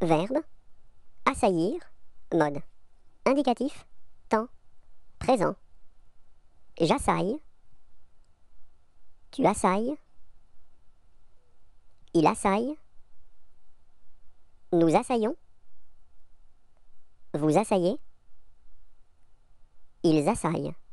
Verbe assaillir, mode. Indicatif, temps, présent. J'assaille. Tu assailles. Il assaille. Nous assaillons. Vous assaillez. Ils assaillent.